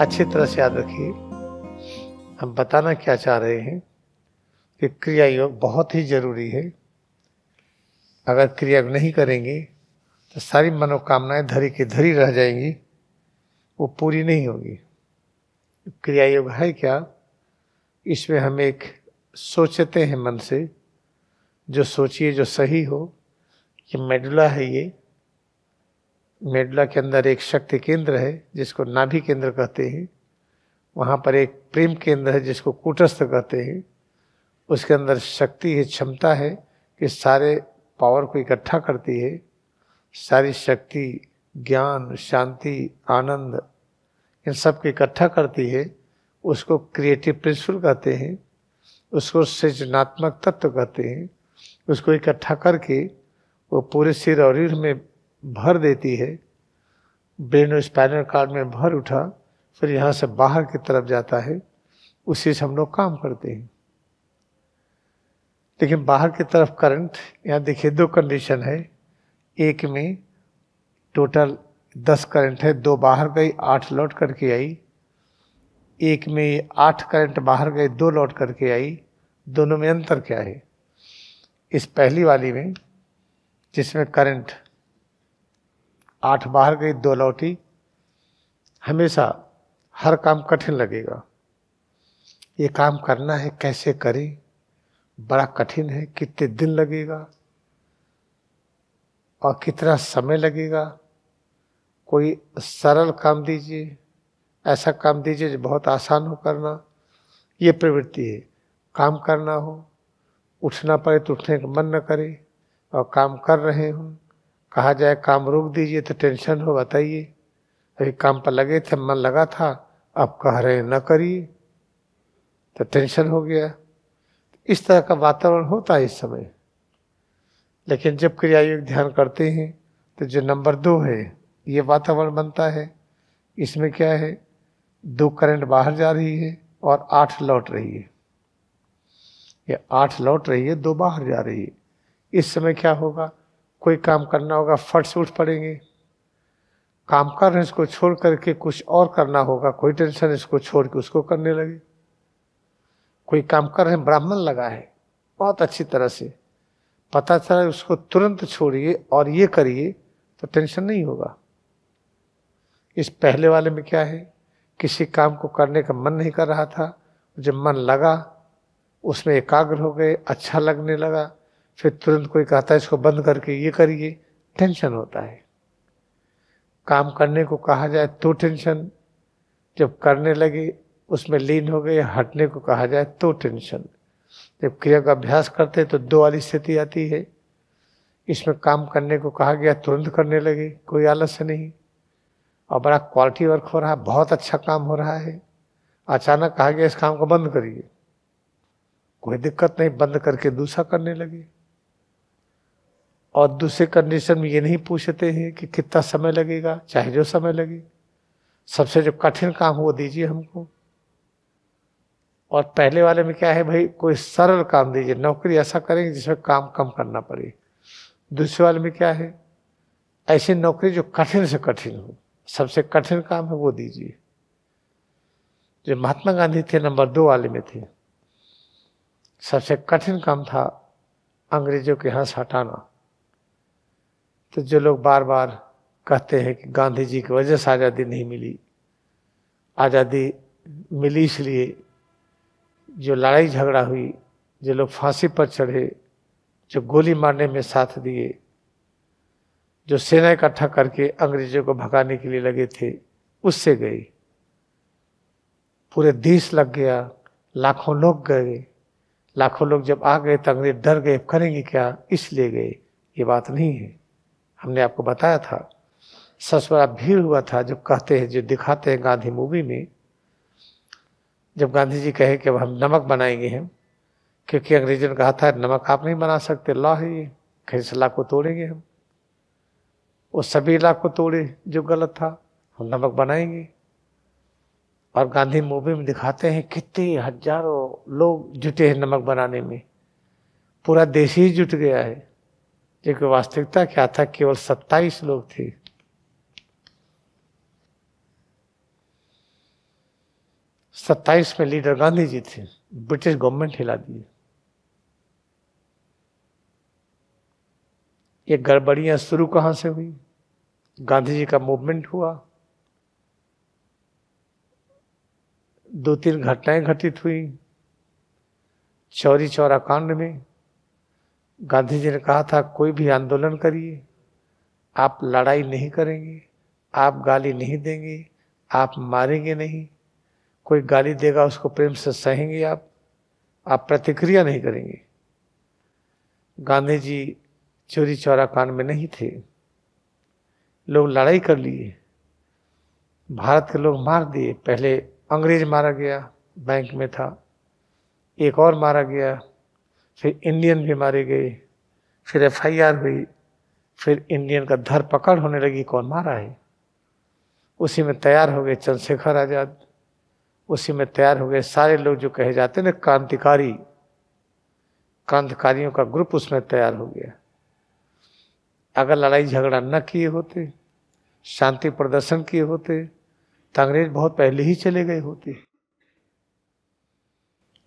अच्छी तरह से याद रखिए हम बताना क्या चाह रहे हैं कि क्रिया योग बहुत ही ज़रूरी है अगर क्रिया योग नहीं करेंगे तो सारी मनोकामनाएं धरी की धरी रह जाएंगी वो पूरी नहीं होगी क्रिया योग है क्या इसमें हम एक सोचते हैं मन से जो सोचिए जो सही हो कि मेडुला है ये मेडला के अंदर एक शक्ति केंद्र है जिसको नाभि केंद्र कहते हैं वहाँ पर एक प्रेम केंद्र है जिसको कूटस्थ कहते हैं उसके अंदर शक्ति है क्षमता है कि सारे पावर को इकट्ठा करती है सारी शक्ति ज्ञान शांति आनंद इन सब को इकट्ठा करती है उसको क्रिएटिव प्रिंसिपल कहते हैं उसको सृजनात्मक तत्व कहते हैं उसको इकट्ठा करके वो पूरे सिर और रीढ़ में भर देती है ब्रेनो स्पाइनल कार्ड में भर उठा फिर यहाँ से बाहर की तरफ जाता है उसी से हम लोग काम करते हैं लेकिन बाहर की तरफ करंट यहाँ देखिए दो कंडीशन है एक में टोटल दस करंट है दो बाहर गई आठ लौट करके आई एक में आठ करंट बाहर गए दो लौट करके आई दोनों में अंतर क्या है इस पहली वाली में जिसमें करंट आठ बाहर गई दो लौटी हमेशा हर काम कठिन लगेगा ये काम करना है कैसे करें बड़ा कठिन है कितने दिन लगेगा और कितना समय लगेगा कोई सरल काम दीजिए ऐसा काम दीजिए जो बहुत आसान हो करना ये प्रवृत्ति है काम करना हो उठना पड़े तो उठने का मन न करे और काम कर रहे हों कहा जाए काम रोक दीजिए तो टेंशन हो बताइए अभी काम पर लगे थे मन लगा था अब कह रहे हैं न करिए तो टेंशन हो गया इस तरह का वातावरण होता है इस समय लेकिन जब क्रियायोग ध्यान करते हैं तो जो नंबर दो है ये वातावरण बनता है इसमें क्या है दो करंट बाहर जा रही है और आठ लौट रही है ये आठ लौट रही है दो बाहर जा रही है इस समय क्या होगा कोई काम करना होगा फट से उठ पड़ेंगे काम कर रहे इसको छोड़ करके कुछ और करना होगा कोई टेंशन इसको छोड़ के उसको करने लगे कोई काम कर रहे ब्राह्मण लगा है बहुत अच्छी तरह से पता चला उसको तुरंत छोड़िए और ये करिए तो टेंशन नहीं होगा इस पहले वाले में क्या है किसी काम को करने का मन नहीं कर रहा था जब मन लगा उसमें एकाग्र हो गए अच्छा लगने लगा फिर तुरंत कोई कहता है इसको बंद करके ये करिए टेंशन होता है काम करने को कहा जाए तो टेंशन जब करने लगे उसमें लीन हो गए हटने को कहा जाए तो टेंशन जब क्रिया का अभ्यास करते तो दो वाली स्थिति आती है इसमें काम करने को कहा गया तुरंत करने लगे कोई आलस्य नहीं और बड़ा क्वालिटी वर्क हो रहा है बहुत अच्छा काम हो रहा है अचानक कहा गया इस काम को बंद करिए कोई दिक्कत नहीं बंद करके दूसरा करने लगे और दूसरे कंडीशन में ये नहीं पूछते हैं कि कितना समय लगेगा चाहे जो समय लगे सबसे जो कठिन काम हो वो दीजिए हमको और पहले वाले में क्या है भाई कोई सरल काम दीजिए नौकरी ऐसा करेंगे जिसमें काम कम करना पड़े दूसरे वाले में क्या है ऐसी नौकरी जो कठिन से कठिन हो सबसे कठिन काम है वो दीजिए जो महात्मा गांधी थे नंबर दो वाले में थे सबसे कठिन काम था अंग्रेजों के हंस हटाना तो जो लोग बार बार कहते हैं कि गांधी जी की वजह से आज़ादी नहीं मिली आज़ादी मिली इसलिए जो लड़ाई झगड़ा हुई जो लोग फांसी पर चढ़े जो गोली मारने में साथ दिए जो सेना इकट्ठा करके अंग्रेजों को भगाने के लिए लगे थे उससे गए पूरे देश लग गया लाखों लोग गए लाखों लोग जब आ गए तो अंग्रेज डर गए करेंगे क्या इसलिए गए ये बात नहीं है हमने आपको बताया था सबसे बड़ा भीड़ हुआ था जब कहते हैं जो दिखाते हैं गांधी मूवी में जब गांधी जी कहे कि अब हम नमक बनाएंगे हम क्योंकि अंग्रेजों ने कहा था नमक आप नहीं बना सकते लॉ है ये कहीं से लाख को तोड़ेंगे हम वो सभी लाख को तोड़े जो गलत था हम नमक बनाएंगे और गांधी मूवी में दिखाते हैं कितने हजारों लोग जुटे हैं नमक बनाने में पूरा देश ही जुट गया है एक वास्तविकता क्या था केवल सत्ताईस लोग थे सत्ताईस में लीडर गांधी जी थे ब्रिटिश गवर्नमेंट हिला दिए ये गड़बड़ियां शुरू कहां से हुई गांधी जी का मूवमेंट हुआ दो तीन घटनाएं घटित हुई चौरी चौरा कांड में गांधी जी ने कहा था कोई भी आंदोलन करिए आप लड़ाई नहीं करेंगे आप गाली नहीं देंगे आप मारेंगे नहीं कोई गाली देगा उसको प्रेम से सहेंगे आप आप प्रतिक्रिया नहीं करेंगे गांधी जी चोरी चौरा कांड में नहीं थे लोग लड़ाई कर लिए भारत के लोग मार दिए पहले अंग्रेज मारा गया बैंक में था एक और मारा गया फिर इंडियन भी मारे गए फिर एफ हुई फिर इंडियन का धर पकड़ होने लगी कौन मारा है उसी में तैयार हो गए चंद्रशेखर आज़ाद उसी में तैयार हो गए सारे लोग जो कहे जाते ना क्रांतिकारी क्रांतिकारियों का ग्रुप उसमें तैयार हो गया अगर लड़ाई झगड़ा न किए होते शांति प्रदर्शन किए होते तो अंग्रेज बहुत पहले ही चले गए होते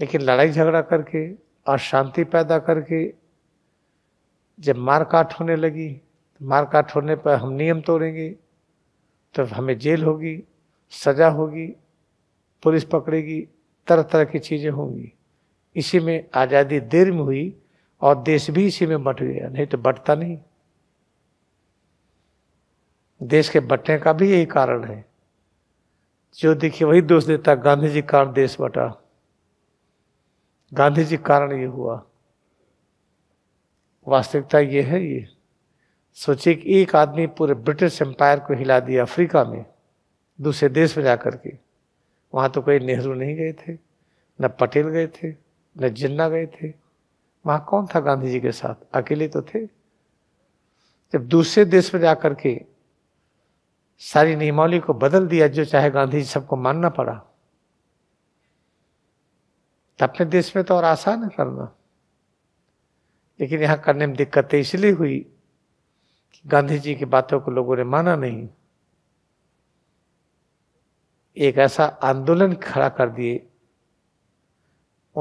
लेकिन लड़ाई झगड़ा करके और शांति पैदा करके जब मार काट होने लगी तो मार काट होने पर हम नियम तोड़ेंगे तो हमें जेल होगी सजा होगी पुलिस पकड़ेगी तरह तरह की चीज़ें होंगी इसी में आज़ादी देर में हुई और देश भी इसी में बट गया नहीं तो बटता नहीं देश के बटने का भी यही कारण है जो देखिए वही दोष देता गांधी जी कारण देश बटा गांधी जी कारण ये हुआ वास्तविकता ये है ये सोचिए कि एक आदमी पूरे ब्रिटिश एम्पायर को हिला दिया अफ्रीका में दूसरे देश में जा के वहाँ तो कोई नेहरू नहीं गए थे न पटेल गए थे न जिन्ना गए थे वहाँ कौन था गांधी जी के साथ अकेले तो थे जब दूसरे देश में जा के सारी नियमावली को बदल दिया जो चाहे गांधी जी सबको मानना पड़ा तो अपने देश में तो और आसान है करना लेकिन यहाँ करने में दिक्कतें तो इसलिए हुई कि गांधी जी की बातों को लोगों ने माना नहीं एक ऐसा आंदोलन खड़ा कर दिए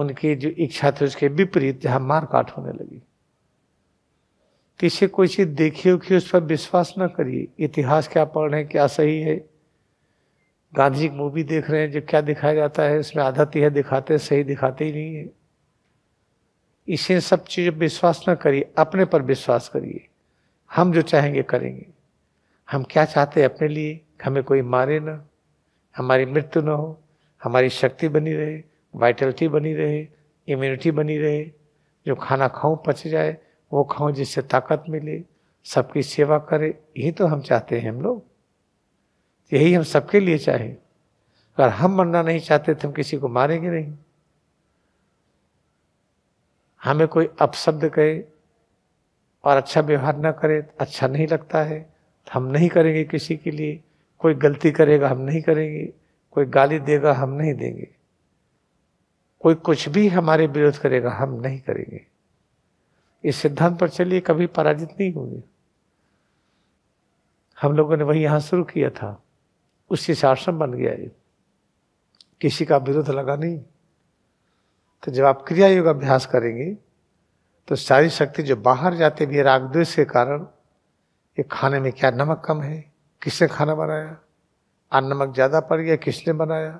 उनकी जो इच्छा थी उसके विपरीत मार मारकाट होने लगी किसी कोई चीज देखिए उखी उस पर विश्वास न करिए इतिहास क्या पढ़ है क्या सही है गांधी मूवी देख रहे हैं जो क्या दिखाया जाता है आदत आधा है दिखाते सही दिखाते ही नहीं है इसे सब चीज विश्वास ना करिए अपने पर विश्वास करिए हम जो चाहेंगे करेंगे हम क्या चाहते हैं अपने लिए हमें कोई मारे ना हमारी मृत्यु ना हो हमारी शक्ति बनी रहे वाइटलिटी बनी रहे इम्यूनिटी बनी रहे जो खाना खाऊं पच जाए वो खाऊं जिससे ताकत मिले सबकी सेवा करे यही तो हम चाहते हैं हम लोग यही हम सबके लिए चाहे अगर हम मरना नहीं चाहते तो हम किसी को मारेंगे नहीं हमें कोई अपशब्द कहे और अच्छा व्यवहार ना करे तो अच्छा नहीं लगता है तो हम नहीं करेंगे किसी के लिए कोई गलती करेगा हम नहीं करेंगे कोई गाली देगा हम नहीं देंगे कोई कुछ भी हमारे विरोध करेगा हम नहीं करेंगे इस सिद्धांत पर चलिए कभी पराजित नहीं होंगे हम लोगों ने वही यहां शुरू किया था उससे शासन बन गया ये किसी का विरोध लगा नहीं तो जब आप क्रिया योग अभ्यास करेंगे तो सारी शक्ति जो बाहर जाते भी है रागद्वेष के कारण ये खाने में क्या नमक कम है किसने खाना बनाया आ नमक ज़्यादा पड़ गया किसने बनाया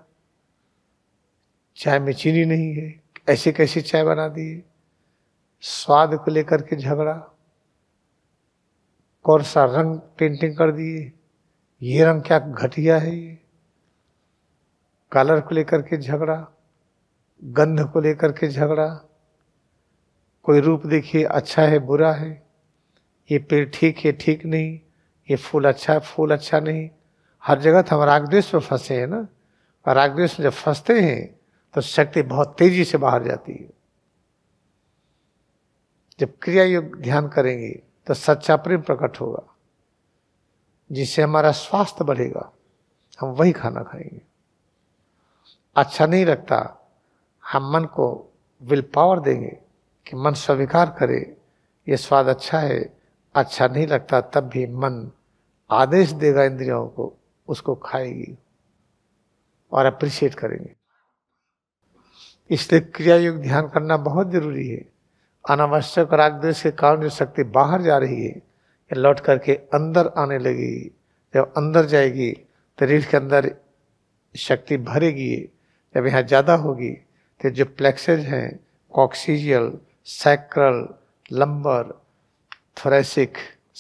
चाय में चीनी नहीं है ऐसे कैसे चाय बना दी है स्वाद को लेकर के झगड़ा कौन सा रंग पेंटिंग कर दिए ये रंग क्या घटिया है ये कलर को लेकर के झगड़ा गंध को लेकर के झगड़ा कोई रूप देखिए अच्छा है बुरा है ये पेड़ ठीक है ठीक नहीं ये फूल अच्छा है फूल अच्छा नहीं हर जगह तो हम रागद्वेश में फंसे हैं ना और रागद्वेश में जब फंसते हैं तो शक्ति बहुत तेजी से बाहर जाती है जब क्रिया योग ध्यान करेंगे तो सच्चा प्रेम प्रकट होगा जिससे हमारा स्वास्थ्य बढ़ेगा हम वही खाना खाएंगे अच्छा नहीं लगता हम मन को विल पावर देंगे कि मन स्वीकार करे ये स्वाद अच्छा है अच्छा नहीं लगता तब भी मन आदेश देगा इंद्रियों को उसको खाएगी और अप्रिशिएट करेंगे इसलिए क्रिया ध्यान करना बहुत जरूरी है अनावश्यक राग द्वेष के कारण जो शक्ति बाहर जा रही है लौट करके अंदर आने लगेगी जब अंदर जाएगी तो रीढ़ के अंदर शक्ति भरेगी जब यहाँ ज़्यादा होगी तो जो प्लेक्सेज हैं coccygeal sacral lumbar thoracic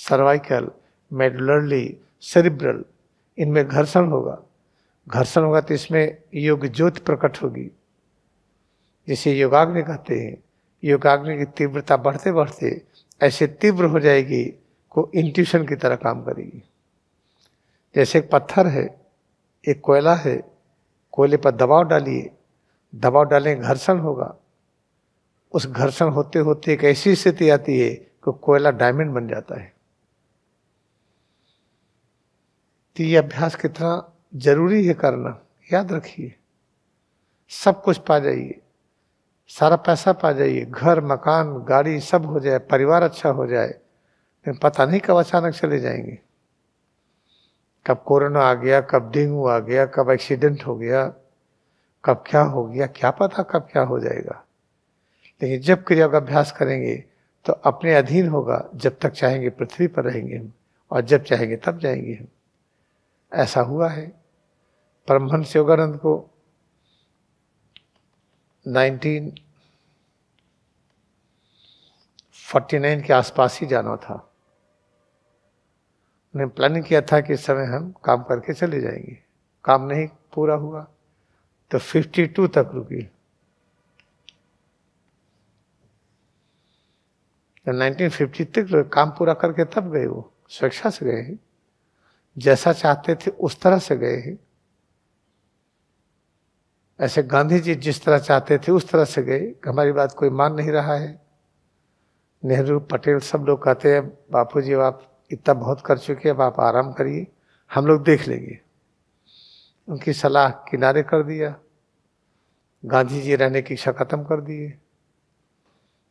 cervical medullary cerebral इनमें घर्षण होगा घर्षण होगा तो इसमें योग ज्योत प्रकट होगी जिसे योगाग्नि कहते हैं योगाग्नि की तीव्रता बढ़ते बढ़ते ऐसे तीव्र हो जाएगी को इंट्यूशन की तरह काम करेगी जैसे एक पत्थर है एक कोयला है कोयले पर दबाव डालिए दबाव डालें घर्षण होगा उस घर्षण होते होते एक ऐसी स्थिति आती है कि कोयला डायमंड बन जाता है तो ये अभ्यास कितना जरूरी है करना याद रखिए सब कुछ पा जाइए सारा पैसा पा जाइए घर मकान गाड़ी सब हो जाए परिवार अच्छा हो जाए लेकिन पता नहीं कब अचानक चले जाएंगे कब कोरोना आ गया कब डेंगू आ गया कब एक्सीडेंट हो गया कब क्या हो गया क्या पता कब क्या हो जाएगा लेकिन जब क्रिया का अभ्यास करेंगे तो अपने अधीन होगा जब तक चाहेंगे पृथ्वी पर रहेंगे हम और जब चाहेंगे तब जाएंगे हम ऐसा हुआ है परमहंस योगानंद को 1949 के आसपास ही जाना था ने प्लानिंग किया था कि इस समय हम काम करके चले जाएंगे काम नहीं पूरा हुआ तो 52 तक रुकी तो 1950 तक काम पूरा करके तब गए वो स्वेच्छा से गए हैं जैसा चाहते थे उस तरह से गए हैं ऐसे गांधी जी जिस तरह चाहते थे उस तरह से गए हमारी बात कोई मान नहीं रहा है नेहरू पटेल सब लोग कहते हैं बापू जी आप इतना बहुत कर चुके अब आप आराम करिए हम लोग देख लेंगे उनकी सलाह किनारे कर दिया गांधी जी रहने की इच्छा खत्म कर दिए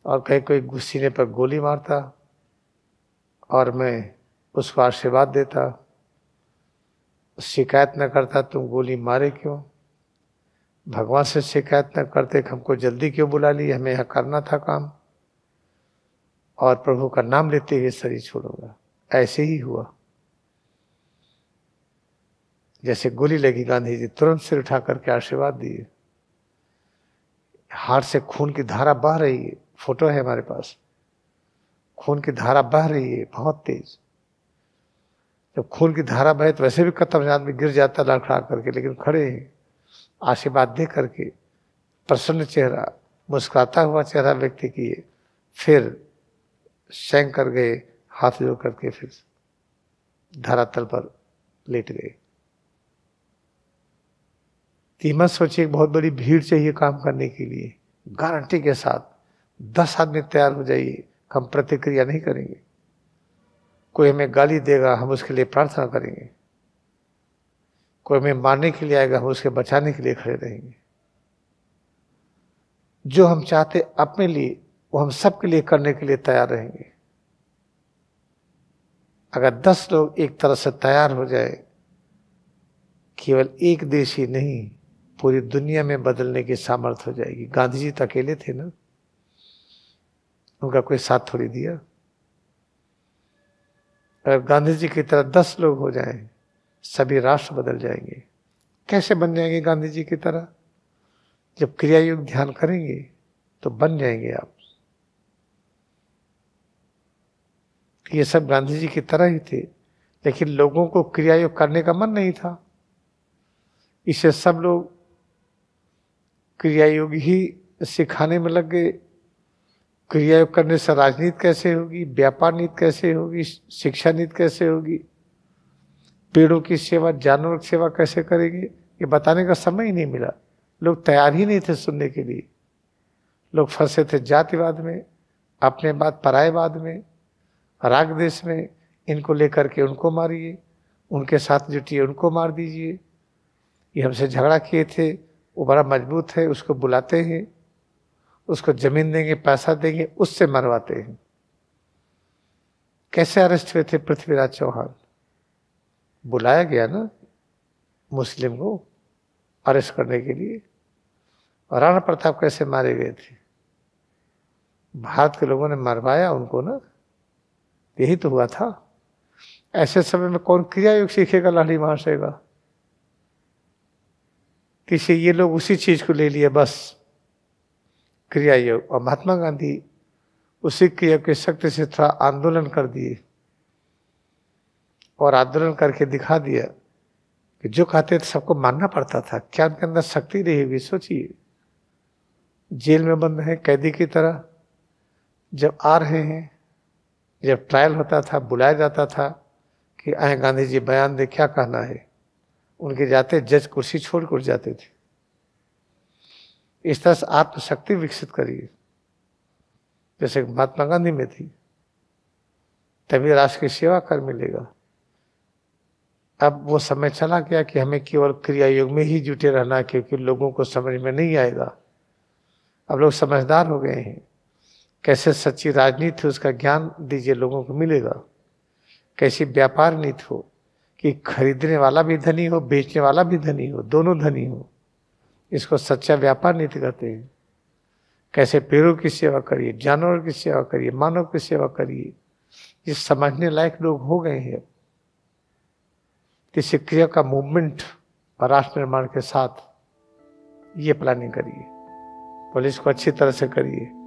और कहीं कोई गुस्सीने पर गोली मारता और मैं उसको आशीर्वाद देता शिकायत न करता तुम गोली मारे क्यों भगवान से शिकायत न करते कि हमको जल्दी क्यों बुला ली हमें यहाँ करना था काम और प्रभु का नाम लेते हुए शरीर छोड़ूंगा ऐसे ही हुआ जैसे गोली लगी गांधी जी तुरंत सिर उठा करके आशीर्वाद दिए हाथ से खून की धारा बह रही है फोटो है हमारे पास खून की धारा बह रही है बहुत तेज जब खून की धारा बहे तो वैसे भी जान आदमी गिर जाता लड़खड़ा करके लेकिन खड़े हैं आशीर्वाद दे करके प्रसन्न चेहरा मुस्कुराता हुआ चेहरा व्यक्ति किए फिर शैंक कर गए हाथ जोड़ करके फिर धरातल पर लेट गए तीमत सोचिए बहुत बड़ी भीड़ चाहिए काम करने के लिए गारंटी के साथ दस आदमी तैयार हो जाइए हम प्रतिक्रिया नहीं करेंगे कोई हमें गाली देगा हम उसके लिए प्रार्थना करेंगे कोई हमें मारने के लिए आएगा हम उसके बचाने के लिए खड़े रहेंगे जो हम चाहते अपने लिए वो हम सबके लिए करने के लिए तैयार रहेंगे अगर दस लोग एक तरह से तैयार हो जाए केवल एक देश ही नहीं पूरी दुनिया में बदलने की सामर्थ्य हो जाएगी गांधी जी तो अकेले थे ना उनका कोई साथ थोड़ी दिया अगर गांधी जी की तरह दस लोग हो जाएं, सभी राष्ट्र बदल जाएंगे कैसे बन जाएंगे गांधी जी की तरह जब क्रियायोग ध्यान करेंगे तो बन जाएंगे आप ये सब गांधी जी की तरह ही थे लेकिन लोगों को क्रियायोग करने का मन नहीं था इसे सब लोग क्रियायोग ही सिखाने में लग गए क्रियायोग करने से राजनीति कैसे होगी व्यापार नीति कैसे होगी शिक्षा नीति कैसे होगी पेड़ों की सेवा जानवर की सेवा कैसे करेंगे ये बताने का समय ही नहीं मिला लोग तैयार ही नहीं थे सुनने के लिए लोग फंसे थे जातिवाद में अपने बात परायवाद में राग देश में इनको लेकर के उनको मारिए उनके साथ जुटिए उनको मार दीजिए ये हमसे झगड़ा किए थे वो बड़ा मजबूत है उसको बुलाते हैं उसको ज़मीन देंगे पैसा देंगे उससे मरवाते हैं कैसे अरेस्ट हुए थे पृथ्वीराज चौहान बुलाया गया ना मुस्लिम को अरेस्ट करने के लिए और राणा प्रताप कैसे मारे गए थे भारत के लोगों ने मरवाया उनको ना यही तो हुआ था ऐसे समय में कौन क्रिया योग सीखेगा लाठी महाशयगा किसी ये लोग उसी चीज को ले लिया बस क्रिया योग और महात्मा गांधी उसी क्रिया की शक्ति से थोड़ा आंदोलन कर दिए और आंदोलन करके दिखा दिया कि जो कहते थे सबको मानना पड़ता था क्या उनके अंदर शक्ति रही सोचिए जेल में बंद है कैदी की तरह जब आ रहे हैं जब ट्रायल होता था बुलाया जाता था कि आए गांधी जी बयान दे क्या कहना है उनके जाते जज कुर्सी छोड़ कर जाते थे इस तरह से आत्मशक्ति तो विकसित करिए जैसे महात्मा गांधी में थी तभी राष्ट्र की सेवा कर मिलेगा अब वो समय चला गया कि हमें केवल क्रिया योग में ही जुटे रहना क्योंकि लोगों को समझ में नहीं आएगा अब लोग समझदार हो गए हैं कैसे सच्ची राजनीति हो उसका ज्ञान दीजिए लोगों को मिलेगा कैसी व्यापार नीति हो कि खरीदने वाला भी धनी हो बेचने वाला भी धनी हो दोनों धनी हो इसको सच्चा व्यापार नीति कहते हैं कैसे पेड़ों की सेवा करिए जानवर की सेवा करिए मानव की सेवा करिए ये समझने लायक लोग हो गए हैं किसी क्रिया का मूवमेंट और राष्ट्र निर्माण के साथ ये प्लानिंग करिए पुलिस को अच्छी तरह से करिए